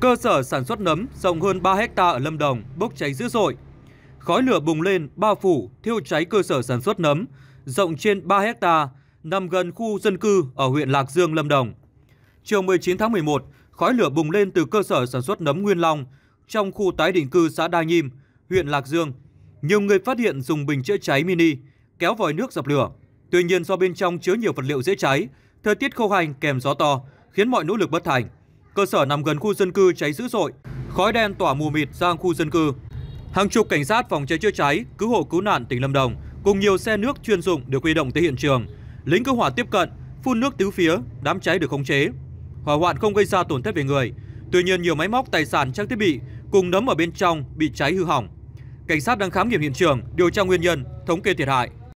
Cơ sở sản xuất nấm rộng hơn 3 hecta ở Lâm Đồng bốc cháy dữ dội. Khói lửa bùng lên, bao phủ, thiêu cháy cơ sở sản xuất nấm rộng trên 3 hecta nằm gần khu dân cư ở huyện Lạc Dương, Lâm Đồng. Chiều 19 tháng 11, khói lửa bùng lên từ cơ sở sản xuất nấm Nguyên Long trong khu tái định cư xã Đa Nhim, huyện Lạc Dương. Nhiều người phát hiện dùng bình chữa cháy mini kéo vòi nước dập lửa. Tuy nhiên do bên trong chứa nhiều vật liệu dễ cháy, thời tiết khô hành kèm gió to khiến mọi nỗ lực bất thành cơ sở nằm gần khu dân cư cháy dữ dội, khói đen tỏa mù mịt sang khu dân cư. Hàng chục cảnh sát phòng cháy chữa cháy, cứu hộ cứu nạn tỉnh Lâm Đồng cùng nhiều xe nước chuyên dụng được huy động tới hiện trường. Lính cứu hỏa tiếp cận, phun nước tứ phía, đám cháy được khống chế. Hỏa hoạn không gây ra tổn thất về người, tuy nhiên nhiều máy móc, tài sản, trang thiết bị cùng nấm ở bên trong bị cháy hư hỏng. Cảnh sát đang khám nghiệm hiện trường, điều tra nguyên nhân, thống kê thiệt hại.